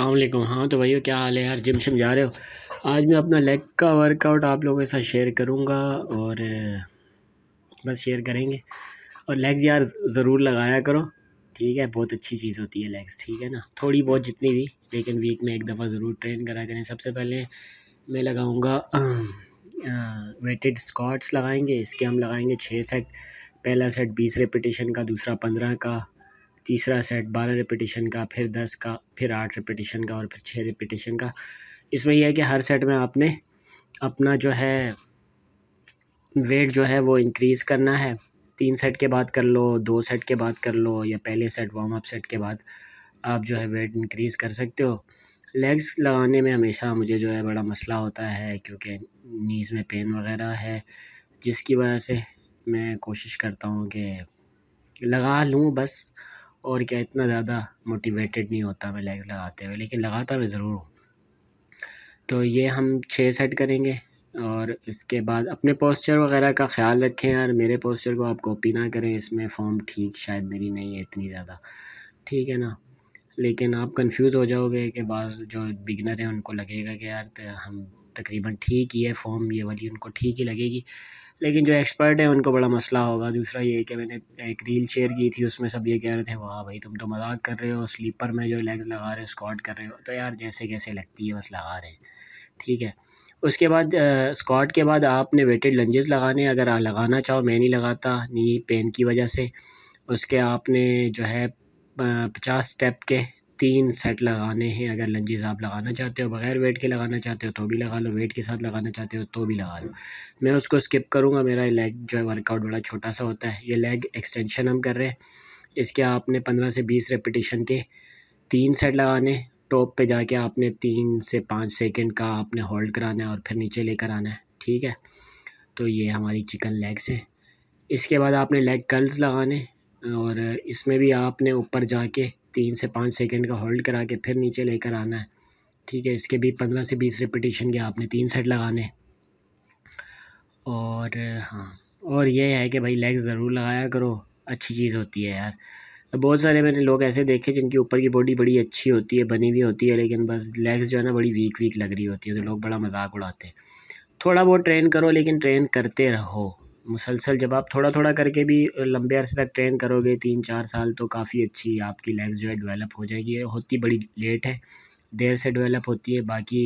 अल्लाम हाँ तो भैया क्या हाल है यार जिम शिम जा रहे हो आज मैं अपना लेग का वर्कआउट आप लोगों के साथ शेयर करूँगा और बस शेयर करेंगे और लेग्स यार ज़रूर लगाया करो ठीक है बहुत अच्छी चीज़ होती है लेग्स ठीक है ना थोड़ी बहुत जितनी भी लेकिन वीक में एक दफ़ा ज़रूर ट्रेन करा करें सबसे पहले मैं लगाऊँगा वेटेड स्कॉट्स लगाएंगे इसके हम लगाएंगे छः सेट पहला सेट बीस रेपिटेशन का दूसरा पंद्रह का तीसरा सेट बारह रिपीटेशन का फिर दस का फिर आठ रिपीटेशन का और फिर छः रिपीटेशन का इसमें यह है कि हर सेट में आपने अपना जो है वेट जो है वो इंक्रीज़ करना है तीन सेट के बाद कर लो दो सेट के बाद कर लो या पहले सेट वार्म अप सेट के बाद आप जो है वेट इंक्रीज़ कर सकते हो लेग्स लगाने में हमेशा मुझे जो है बड़ा मसला होता है क्योंकि नीज़ में पेन वगैरह है जिसकी वजह से मैं कोशिश करता हूँ कि लगा लूँ बस और क्या इतना ज़्यादा मोटिवेटेड नहीं होता मैं लेग्स लगाते हुए लेकिन लगाता मैं ज़रूर हूँ तो ये हम छः सेट करेंगे और इसके बाद अपने पोस्चर वगैरह का ख्याल रखें यार मेरे पोस्चर को आप कॉपी ना करें इसमें फॉर्म ठीक शायद मेरी नहीं है इतनी ज़्यादा ठीक है ना लेकिन आप कंफ्यूज हो जाओगे कि बाद जो बिगनर हैं उनको लगेगा कि यार हम तकरीबन ठीक ही है फॉर्म ये वाली उनको ठीक ही लगेगी लेकिन जो एक्सपर्ट हैं उनको बड़ा मसला होगा दूसरा ये कि मैंने एक रील शेयर की थी उसमें सब ये कह रहे थे वाह भाई तुम तो मजाक कर रहे हो स्लीपर में जो लेग्स लगा रहे हो स्कॉट कर रहे हो तो यार जैसे कैसे लगती है बस लगा रहे हैं ठीक है उसके बाद स्कॉट के बाद आपने वेटेड लंजेस लगाने अगर लगाना चाहो मैं नहीं लगाता नी पेन की वजह से उसके आपने जो है पचास स्टेप के तीन सेट लगाने हैं अगर लंजेस आप लगाना चाहते हो बग़ैर वेट के लगाना चाहते हो तो भी लगा लो वेट के साथ लगाना चाहते हो तो भी लगा लो मैं उसको स्किप करूँगा मेरा लेग जो है वर्कआउट बड़ा छोटा सा होता है ये लेग एक्सटेंशन हम कर रहे हैं इसके आपने पंद्रह से बीस रेपिटेशन के तीन सेट लगाने टॉप पे जाके आपने तीन से पाँच सेकंड का आपने होल्ड कराना है और फिर नीचे लेकर आना है ठीक है तो ये हमारी चिकन लेग्स हैं इसके बाद आपने लेग कर्ल्स लगाने और इसमें भी आपने ऊपर जाके तीन से पाँच सेकंड का होल्ड करा के फिर नीचे लेकर आना है ठीक है इसके भी पंद्रह से बीस रिपीटिशन के आपने तीन सेट लगाने और हाँ और ये है कि भाई लेग ज़रूर लगाया करो अच्छी चीज़ होती है यार बहुत सारे मैंने लोग ऐसे देखे जिनकी ऊपर की बॉडी बड़ी अच्छी होती है बनी हुई होती है लेकिन बस लेग्स जो है ना बड़ी वीक वीक लग रही होती है तो लोग बड़ा मजाक उड़ाते हैं थोड़ा बहुत ट्रेन करो लेकिन ट्रेन करते रहो मुसलसल जब आप थोड़ा थोड़ा करके भी लंबे अरसे तक ट्रेन करोगे तीन चार साल तो काफ़ी अच्छी आपकी लेग्स जो है डेवलप हो जाएगी होती बड़ी लेट है देर से डेवलप होती है बाकी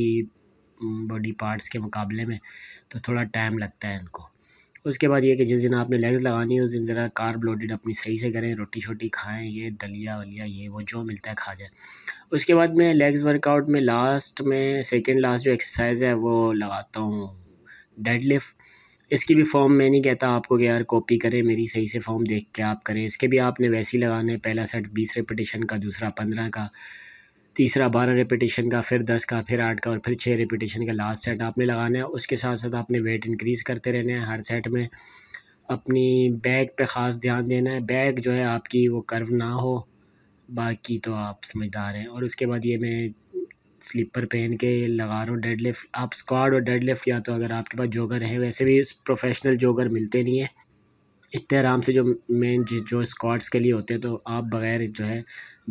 बॉडी पार्ट्स के मुकाबले में तो थोड़ा टाइम लगता है इनको उसके बाद ये कि जिस दिन आपने लेग्स लगानी है उस दिन ज़रा कार्ब लोडेड अपनी सही से करें रोटी शोटी खाएं ये दलिया वलिया ये वो जो मिलता है खा जाए उसके बाद मैं लेग्स वर्कआउट में लास्ट में सेकंड लास्ट जो एक्सरसाइज है वो लगाता हूँ डेड लिफ्ट इसकी भी फॉर्म मैं नहीं कहता आपको कि यार कॉपी करें मेरी सही से फॉर्म देख के आप करें इसके भी आपने वैसे ही लगाने पहला सेट बीस रिपीटेशन का दूसरा पंद्रह का तीसरा बारह रिपीटेशन का फिर दस का फिर आठ का और फिर छः रिपीटेशन का लास्ट सेट आपने लगाना है उसके साथ साथ आपने वेट इंक्रीज़ करते रहना है हर सेट में अपनी बैग पर ख़ास ध्यान देना है बैग जो है आपकी वो कर्व ना हो बाकी तो आप समझदार हैं और उसके बाद ये मैं स्लीपर पहन के लगा रहा हूँ लिफ्ट आप स्क्वाड और लिफ्ट या तो अगर आपके पास जोगर हैं वैसे भी प्रोफेशनल जोगर मिलते नहीं है इतने आराम से जो मेन जो स्क्वाड्स के लिए होते हैं तो आप बग़ैर जो है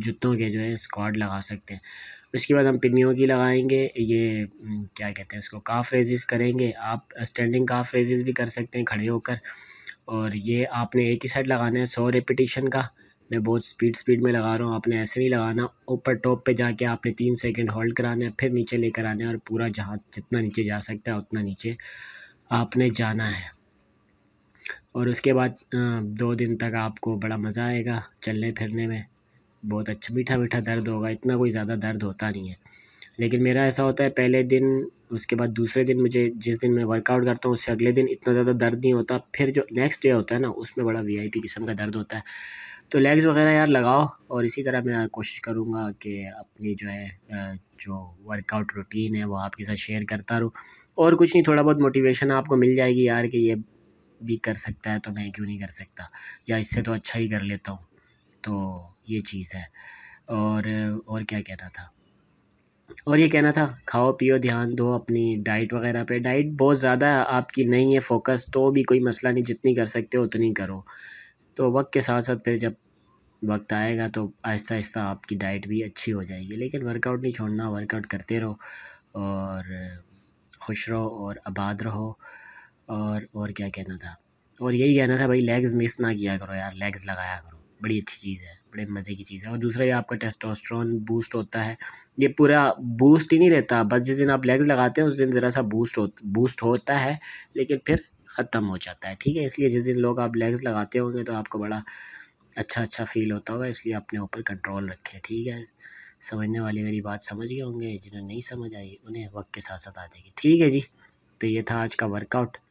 जूतों के जो है स्क्वाड लगा सकते हैं उसके बाद हम पिनियों की लगाएंगे ये क्या कहते हैं इसको काफ रेजिस करेंगे आप स्टैंडिंग काफ रेजिस भी कर सकते हैं खड़े होकर और ये आपने एक ही साइड लगाना है सौ रेपिटेशन का मैं बहुत स्पीड स्पीड में लगा रहा हूँ आपने ऐसे नहीं लगाना ऊपर टॉप पे जाके आपने तीन सेकंड होल्ड कराना है फिर नीचे लेकर आना है और पूरा जहाँ जितना नीचे जा सकता है उतना नीचे आपने जाना है और उसके बाद दो दिन तक आपको बड़ा मज़ा आएगा चलने फिरने में बहुत अच्छा मीठा मीठा दर्द होगा इतना कोई ज़्यादा दर्द होता नहीं है लेकिन मेरा ऐसा होता है पहले दिन उसके बाद दूसरे दिन मुझे जिस दिन मैं वर्कआउट करता हूँ उससे अगले दिन इतना ज़्यादा दर्द नहीं होता फिर जो नेक्स्ट डे होता है ना उसमें बड़ा वी आई पी किस्म का दर्द होता है तो लेग्स वगैरह यार लगाओ और इसी तरह मैं कोशिश करूँगा कि अपनी जो है जो वर्कआउट रूटीन है वो आपके साथ शेयर करता रहूँ और कुछ नहीं थोड़ा बहुत मोटिवेशन आपको मिल जाएगी यार कि ये भी कर सकता है तो मैं क्यों नहीं कर सकता या इससे तो अच्छा ही कर लेता हूँ तो ये चीज़ है और और क्या कहना था और ये कहना था खाओ पियो ध्यान दो अपनी डाइट वगैरह पे डाइट बहुत ज़्यादा आपकी नहीं है फोकस तो भी कोई मसला नहीं जितनी कर सकते हो उतनी करो तो वक्त के साथ साथ फिर जब वक्त आएगा तो आहिस्ता आहिस्ता आपकी डाइट भी अच्छी हो जाएगी लेकिन वर्कआउट नहीं छोड़ना वर्कआउट करते रहो और खुश रहो और आबाद रहो और और क्या कहना था और यही कहना था भाई लेग्स मिस ना किया करो यार लेग्स लगाया करो बड़ी अच्छी चीज़ है बड़े मज़े की चीज़ है और दूसरा ये आपका टेस्टोस्ट्रॉन बूस्ट होता है ये पूरा बूस्ट ही नहीं रहता बस जिस दिन आप लेग्स लगाते हैं उस दिन ज़रा सा बूस्ट हो बूस्ट होता है लेकिन फिर ख़त्म हो जाता है ठीक है इसलिए जिस दिन लोग आप लेग्स लगाते होंगे तो आपको बड़ा अच्छा अच्छा फील होता होगा इसलिए अपने ऊपर कंट्रोल रखें ठीक है समझने वाले मेरी बात समझ गए होंगे जिन्हें नहीं समझ आई उन्हें वक्त के साथ साथ आ जाएगी ठीक है जी तो ये था आज का वर्कआउट